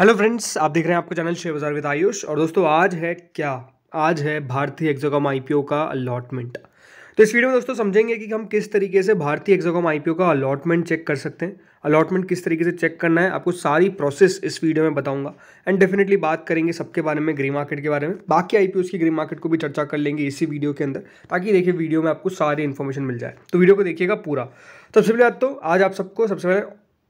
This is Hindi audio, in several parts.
हेलो फ्रेंड्स आप देख रहे हैं आपको चैनल शेयर बाजार विद आयुष और दोस्तों आज है क्या आज है भारतीय एक्जोकॉम आईपीओ का अलॉटमेंट तो इस वीडियो में दोस्तों समझेंगे कि हम किस तरीके से भारतीय एक्जोकॉम आईपीओ का अलॉटमेंट चेक कर सकते हैं अलॉटमेंट किस तरीके से चेक करना है आपको सारी प्रोसेस इस वीडियो में बताऊंगा एंड डेफिनेटली बात करेंगे सबके बारे में ग्री मार्केट के बारे में बाकी आई की ग्री मार्केट को भी चर्चा कर लेंगे इसी वीडियो के अंदर ताकि देखिए वीडियो में आपको सारी इन्फॉर्मेशन मिल जाए तो वीडियो को देखिएगा पूरा तो सबसे पहले आप तो आज आप सबको सबसे पहले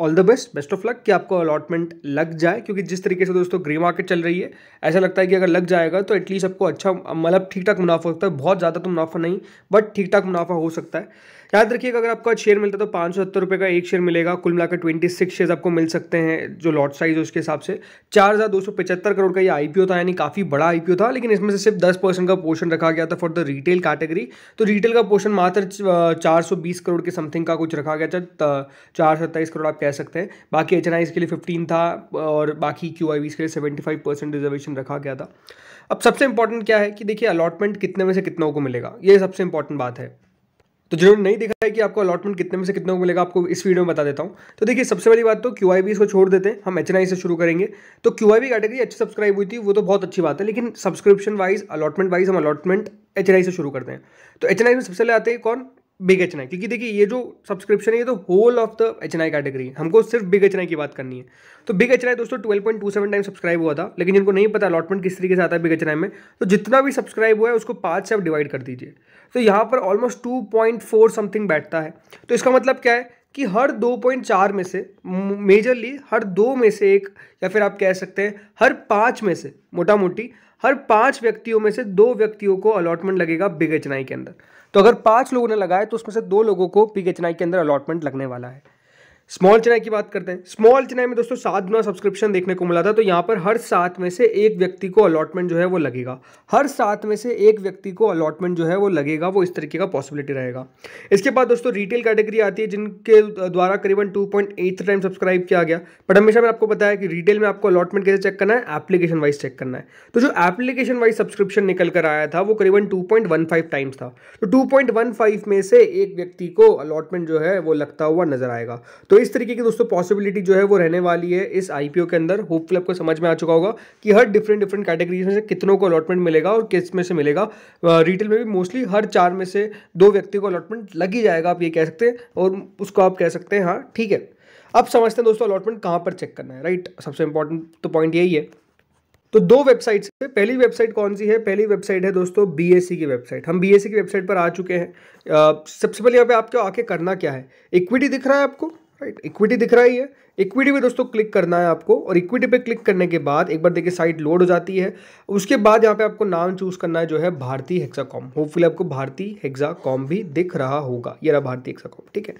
all the best best of luck कि आपको अलॉटमेंट लग जाए क्योंकि जिस तरीके से दोस्तों ग्रे मार्केट चल रही है ऐसा लगता है कि अगर लग जाएगा तो एटलीस्ट आपको अच्छा मतलब ठीक ठाक मुनाफा होता है बहुत ज़्यादा तो मुनाफा नहीं बट ठीक ठाक मुनाफा हो सकता है याद रखिएगा अगर आपको शेयर मिलता है तो पाँच सौ सत्तर रुपये का एक शेयर मिलेगा कुल मिलाकर ट्वेंटी सिक्स शेयर आपको मिल सकते हैं जो लॉट साइज है उसके हिसाब से चार हज़ार दो सौ पचहत्तर करोड़ का ये आईपीओ था यानी काफ़ी बड़ा आईपीओ था लेकिन इसमें से सिर्फ दस परसेंट का पोर्शन रखा गया था फॉर द रिटेल कैटेगरी तो रिटेल का पोर्शन मात्र चार सौ बीस करोड़ के समथिंग का कुछ रखा गया था चार सत्ताईस करोड़ आप कह सकते हैं बाकी एच के लिए फिफ्टीन था और बाकी क्यू आई के लिए सेवेंटी फाइव परसेंट रिजर्वेशन रखा गया था अब सबसे इंपॉर्टेंट क्या है कि देखिए अलॉटमेंट कितने में से कितनों को मिलेगा ये सबसे इंपॉर्टेंट बात है तो जिन्होंने नहीं देखा है कि आपको अलॉटमेंट कितने में से कितने को मिलेगा आपको इस वीडियो में बता देता हूँ तो देखिए सबसे पहली बात तो क्यू आई इसको छोड़ देते हैं हम एच से शुरू करेंगे तो क्यू आई कैटेगरी अच्छी सब्सक्राइब हुई थी वो तो बहुत अच्छी बात है लेकिन सब्सक्रिप्शन वाइज अलॉटमेंट वाइज हम अलॉटमेंट एच से शुरू करते हैं तो एच में सबसे पहले आते हैं कौन बिग एच क्योंकि देखिए ये जो सब्सक्रिप्शन है ये तो whole of the H category है हमको सिर्फ बिग एच की बात करनी है तो बिग एच दोस्तों twelve point two seven time subscribe हुआ था लेकिन जिनको नहीं पता अलॉटमेंट किस तरीके से आता है बिग एच में तो जितना भी सब्सक्राइब हुआ है उसको पाँच से आप डिवाइड कर दीजिए तो यहाँ पर ऑलमोस्ट टू समथिंग बैठता है तो इसका मतलब क्या है कि हर 2.4 में से मेजरली हर दो में से एक या फिर आप कह सकते हैं हर पाँच में से मोटा मोटी हर पाँच व्यक्तियों में से दो व्यक्तियों को अलॉटमेंट लगेगा बिग एच के अंदर तो अगर पाँच लोगों ने लगाए तो उसमें से दो लोगों को बिग एच के अंदर अलॉटमेंट लगने वाला है स्मॉल चेन्नई की बात करते हैं स्मॉल चेन्नई में दोस्तों सात गुना सब्सक्रिप्शन देखने को मिला था तो यहाँ पर हर सात में से एक व्यक्ति को अलॉटमेंट जो है वो लगेगा हर सात में से एक व्यक्ति को अलॉटमेंट जो है वो लगेगा वो इस तरीके का पॉसिबिलिटी रहेगा इसके बाद दोस्तों रिटेल कैटेगरी आती है जिनके द्वारा करीबन टू टाइम सब्सक्राइब किया गया बट हमेशा मैंने आपको बताया कि रिटेल में आपको अलॉटमेंट कैसे चेक करना है एप्लीकेशन वाइज चेक करना है तो जो एप्लीकेशन वाइज सब्सक्रिप्शन निकल कर आया था वो करीबन टू टाइम्स था तो टू में से एक व्यक्ति को अलॉटमेंट जो है वो लगता हुआ नजर आएगा तो तो इस तरीके की दोस्तों पॉसिबिलिटी जो है वो रहने वाली है इस आईपीओ के अंदर होपफुल आपको समझ में आ चुका होगा कि हर डिफरेंट डिफरेंट कैटेगरीज में से कितनों को अलॉटमेंट मिलेगा और किस में से मिलेगा रिटेल में भी मोस्टली हर चार में से दो व्यक्ति को अलॉटमेंट लग ही जाएगा आप ये कह सकते हैं और उसको आप कह सकते हैं हाँ ठीक है अब समझते हैं दोस्तों अलॉटमेंट कहाँ पर चेक करना है राइट सबसे इंपॉर्टेंट तो पॉइंट यही है तो दो वेबसाइट्स से पहली वेबसाइट कौन सी है पहली वेबसाइट है दोस्तों बीएससी की वेबसाइट हम बीएससी की वेबसाइट पर आ चुके हैं सबसे पहले यहाँ पे आपको आके करना क्या है इक्विटी दिख रहा है आपको राइट इक्विटी दिख रहा ही है इक्विटी पे दोस्तों क्लिक करना है आपको और इक्विटी पे क्लिक करने के बाद एक बार देखिए साइट लोड हो जाती है उसके बाद यहाँ पे आपको नाम चूज करना है जो है भारती हेक्साकॉम होपफुली आपको हेक्सा हेक्साकॉम भी दिख रहा होगा ये रहा भारती हेक्साकॉम ठीक है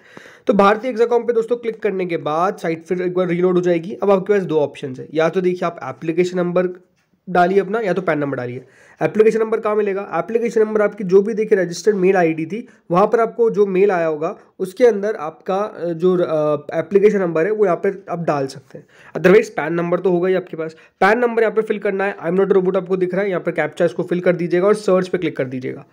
तो भारती हेक्साकॉम पे दोस्तों क्लिक करने के बाद साइट फिर एक बार रीलोड हो जाएगी अब आपके पास दो ऑप्शन है या तो देखिए आप एप्लीकेशन नंबर डालिए अपना या तो पैन नंबर डालिए एप्लीकेशन नंबर कहाँ मिलेगा एप्लीकेशन नंबर आपकी जो भी देखिए रजिस्टर्ड मेल आईडी थी वहाँ पर आपको जो मेल आया होगा उसके अंदर आपका जो एप्लीकेशन नंबर है वो यहाँ पर आप डाल सकते हैं अदरवाइज पैन नंबर तो होगा ही आपके पास पैन नंबर यहाँ पर फिल करना है आई एम नॉट रोबोट आपको दिख रहा है यहाँ पर कैप्चा इसको फिल कर दीजिएगा और सर्च पर क्लिक कर दीजिएगा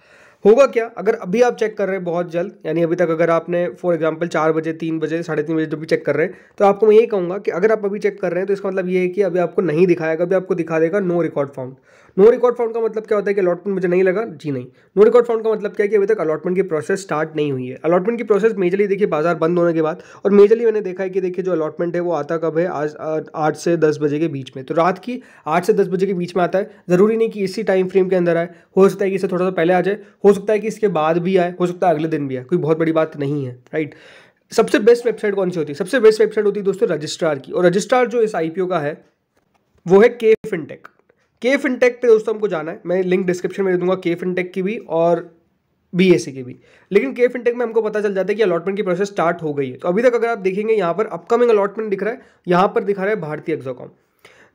होगा क्या अगर अभी आप चेक कर रहे हैं बहुत जल्द यानी अभी तक अगर आपने फॉर एग्जाम्पल चार बजे तीन बजे साढ़े तीन बजे जब भी चेक कर रहे हैं तो आपको मैं यही कहूँगा कि अगर आप अभी चेक कर रहे हैं तो इसका मतलब ये है कि अभी आपको नहीं दिखाएगा अभी आपको दिखा देगा no record found no record found का मतलब क्या होता है कि अलॉटमेंट मुझे नहीं लगा जी नहीं नो रिकॉर्ड फाउंड का मतलब क्या है कि अभी तक अलॉटमेंट की प्रोसेस स्टार्ट नहीं हुई है अलॉटमेंट की प्रोसेस मेजरली देखिए बाजार बंद होने के बाद और मेजरली मैंने देखा है कि देखिए जो अलॉटमेंट है वो आता कब है आज आठ से दस बजे के बीच में तो रात की आठ से दस बजे के बीच में आता है ज़रूरी नहीं कि इसी टाइम फ्रेम के अंदर आए हो सकता है कि इसे थोड़ा सा पहले आ जाए हो सकता है कि इसके बाद भी आए हो सकता है अगले दिन भी आए कोई बहुत बड़ी बात नहीं है राइट सबसे बेस्ट वेबसाइट कौन सी होती है सबसे बेस्ट वेबसाइट होती है दोस्तों रजिस्ट्रार की और रजिस्ट्रार जो इस आईपीओ का है वो है के फिनटेक के फिनटेक पे दोस्तों हमको जाना है मैं लिंक डिस्क्रिप्शन में दे दूंगा के फिनटेक की भी और बी एस की भी लेकिन के फिनटेक में हमको पता चल जाता है कि अलॉटमेंट की प्रोसेस स्टार्ट हो गई है तो अभी तक अगर आप देखेंगे यहाँ पर अपकमिंग अलॉटमेंट दिख रहा है यहाँ पर दिखा रहा है भारतीय एक्सोकॉम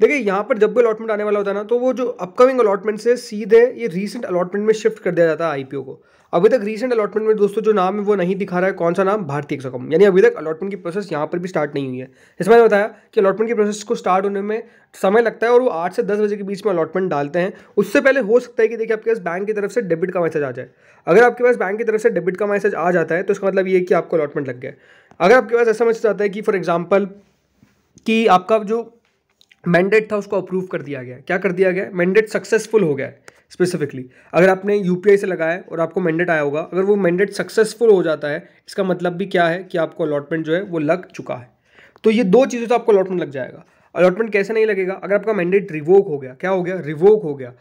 देखिए यहाँ पर जब भी अलॉटमेंट आने वाला होता है ना तो वो जो अपकमिंग अलॉटमेंट से सीधे ये रीसेंट अलॉटमेंट में शिफ्ट कर दिया जाता है आईपीओ को अभी तक रीसेंट अलॉटमेंट में दोस्तों जो नाम है वो नहीं दिखा रहा है कौन सा नाम भारतीय एक्सकॉम यानी अभी तक अलॉटमेंट की प्रोसेस यहाँ पर भी स्टार्ट नहीं हुई है इसमें मैंने बताया कि अलॉटमेंट की प्रोसेस को स्टार्ट होने में समय लगता है और वो आठ से दस बजे के बीच में अलॉटमेंट डालते हैं उससे पहले हो सकता है कि देखिए आपके पास बैंक की तरफ से डेबिट का मैसेज आ जाए अगर आपके पास बैंक की तरफ से डेबिट का मैसेज आ जाता है तो इसका मतलब ये कि आपको अलॉटमेंट लग गया अगर आपके पास ऐसा मैसेज आता है कि फॉर एग्जाम्पल कि आपका जो मैंडेट था उसको अप्रूव कर दिया गया क्या कर दिया गया मैंडेट सक्सेसफुल हो गया है स्पेसिफिकली अगर आपने यू से लगाया और आपको मैंडेट आया होगा अगर वो मैंडेट सक्सेसफुल हो जाता है इसका मतलब भी क्या है कि आपको अलॉटमेंट जो है वो लग चुका है तो ये दो चीज़ों से आपको अलॉटमेंट लग जाएगा अलॉटमेंट कैसे नहीं लगेगा अगर आपका मैंडेट रिवोक हो गया क्या हो गया रिवोक हो गया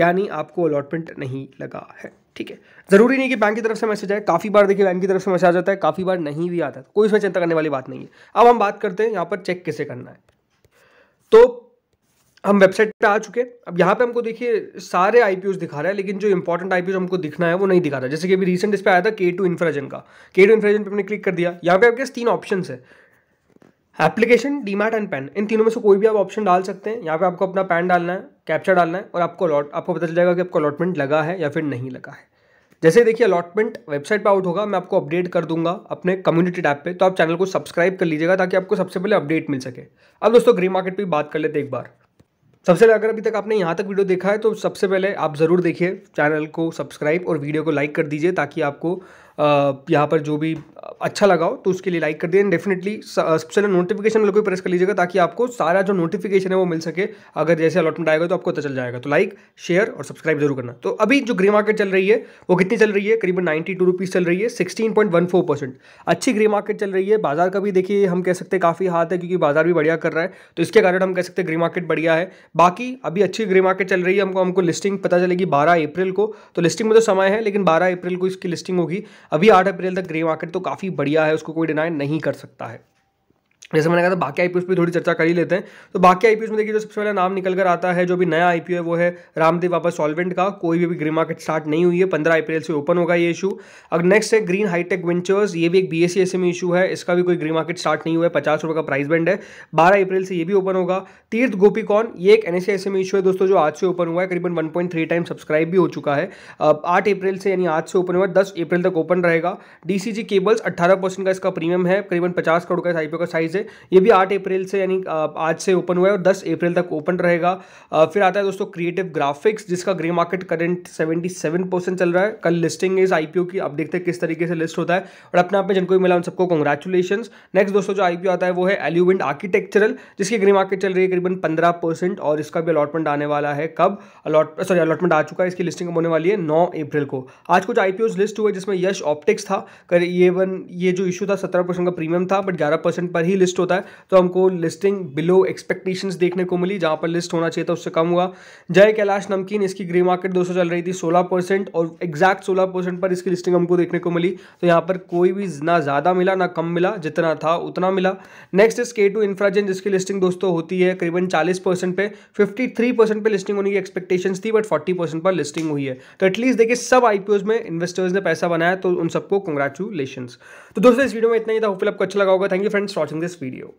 यानी आपको अलॉटमेंट नहीं लगा है ठीक है ज़रूरी नहीं कि बैंक की तरफ से मैसेज आए काफ़ी बार देखिए बैंक की तरफ से मैसेज आ जाता है काफ़ी बार नहीं भी आता तो कोई इसमें चिंता करने वाली बात नहीं है अब हम बात करते हैं यहाँ पर चेक कैसे करना है तो हम वेबसाइट पे आ चुके हैं अब यहाँ पे हमको देखिए सारे आई दिखा रहा है लेकिन जो इंपॉर्टेंट आई हमको दिखना है वो नहीं दिखा रहा जैसे कि अभी रिसेंट इस पर आया था के टू इन्फ्राजन का के टू इन्फ्राजन पर हमने क्लिक कर दिया यहाँ पे आपके पास तीन ऑप्शन है एप्लीकेशन डीमैट एंड पेन इन तीनों में से कोई भी आप ऑप्शन डाल सकते हैं यहाँ पे आपको अपना पैन डालना है कैप्चर डालना है और आपको अलॉट आपको पता चल जाएगा कि आपको अलॉटमेंट लगा है या फिर नहीं लगा है जैसे देखिए अलॉटमेंट वेबसाइट पर आउट होगा मैं आपको अपडेट कर दूंगा अपने कम्युनिटी टैप पे तो आप चैनल को सब्सक्राइब कर लीजिएगा ताकि आपको सबसे पहले अपडेट मिल सके अब दोस्तों ग्री मार्केट पर बात कर लेते एक बार सबसे पहले अगर अभी तक आपने यहाँ तक वीडियो देखा है तो सबसे पहले आप ज़रूर देखिए चैनल को सब्सक्राइब और वीडियो को लाइक कर दीजिए ताकि आपको यहाँ पर जो भी अच्छा लगा हो तो उसके लिए लाइक कर दें डेफिनेटली स्पेशल नोटिफिकेशन लोग प्रेस कर लीजिएगा ताकि आपको सारा जो नोटिफिकेशन है वो मिल सके अगर जैसे अलॉटमेंट आएगा तो आपको पता चल जाएगा तो लाइक शेयर और सब्सक्राइब जरूर करना तो अभी जो ग्रे मार्केट चल रही है वो कितनी चल रही है करीबन नाइन्टी टू रुपीज़ चल रही है sixteen point one four percent अच्छी ग्रे मार्केट चल रही है बाजार का भी देखिए हम कह सकते हैं काफ़ी हाथ है क्योंकि बाजार भी बढ़िया कर रहा है तो इसके कारण हम कह सकते हैं ग्रे मार्केट बढ़िया है बाकी अभी अच्छी ग्रे मार्केट चल रही है हमको हमको लिस्टिंग पता चलेगी बारह अप्रैल को तो लिस्टिंग में तो समय है लेकिन बारह अप्रैल को इसकी लिस्टिंग होगी अभी आठ अप्रैल तक ग्रे मार्केट तो काफ़ी बढ़िया है उसको कोई डिनाई नहीं कर सकता है जैसे मैंने कहा था बाकी आई पे थोड़ी चर्चा कर ही लेते हैं तो बाकी आई में देखिए जो सबसे पहला नाम निकल कर आता है जो भी नया आई है वो है रामदेव बाबा सॉल्वेंट का कोई भी, भी ग्री मार्केट स्टार्ट नहीं हुई है पंद्रह अप्रैल से ओपन होगा ये इशू अब नेक्स्ट है ग्रीन हाईटेक वेंचर्स ये भी एक बी एस सी इशू है इसका भी कोई ग्री मार्केट स्टार्ट नहीं हुआ है पचास रुपये का प्राइस बैंड है बारह अप्रैल से ये भी ओपन होगा तीर्थ गोपीकॉन ये एक एन इशू e e है दोस्तों जो आज से ओपन हुआ है करीबन one point three time subscribe भी हो चुका है आठ अप्रैल से यानी आज से ओपन हुआ है दस अप्रैल तक ओपन रहेगा डी केबल्स अट्ठारह का इसका प्रीमियम है करीबन पचास करोड़ का इस का साइज है से ये भी आठ अप्रैल से यानी आज से ओपन हुआ है और दस अप्रैल तक ओपन रहेगा फिर आता है दोस्तों क्रिएटिव ग्राफिक्स जिसका ग्रे मार्केट करेंट सेवेंटी चल रहा है कल लिस्टिंग इस आईपीओ की अब देखते हैं किस तरीके से लिस्ट होता है और अपने आप में जिनको भी मिला उन सबको कंग्रेचुलेशन नेक्स्ट दोस्तों जो आईपीओ आता है वो है एल्यूवेंट आर्किटेक्चरल जिसकी ग्रे मार्केट चल रही है करीबन पंद्रह और इसका भी अलॉटमेंट आने वाला है कब अलॉट सॉरी अलॉटमेंट आ चुका है इसकी लिस्टिंग होने वाली है नौ अप्रैल को आज कुछ आईपीओ लिस्ट हुए जिसमें यश ऑप्टिक्स था कर ये वन ये जो इशू था सत्रह परसेंट का प्रीमियम था बट ग्यारह परसेंट पर ही लिस्ट लिस्ट होता है तो हमको लिस्टिंग बिलो एक्सपेक्टेशंस देखने को मिली जहां पर लिस्ट होना चाहिए था उससे कम हुआ जय कैलाश नमकीन इसकी ग्रे मार्केट 200 चल रही थी 16 परसेंट और एग्जैक्ट 16 परसेंट पर इसकी लिस्टिंग हमको देखने को मिली तो यहाँ पर कोई भी ना ज़्यादा मिला ना कम मिला जितना था उतना मिला नेक्स्ट इस के टू इन्फ्राजेन जिसकी लिस्टिंग दोस्तों होती है करीबन चालीस पे फिफ्टी पे लिस्टिंग होने की एक्सपेक्टेशन थी बट फोर्टी पर लिस्टिंग हुई है तो एटलीस्ट देखिए सब आईपीओज में इन्वेस्टर्स ने पैसा बनाया तो उन सबको कंग्रेचुलेशंस तो दोस्तों इस वीडियो में इतना ही था होपफुल आपको अच्छा लगा होगा thank you friends watching this video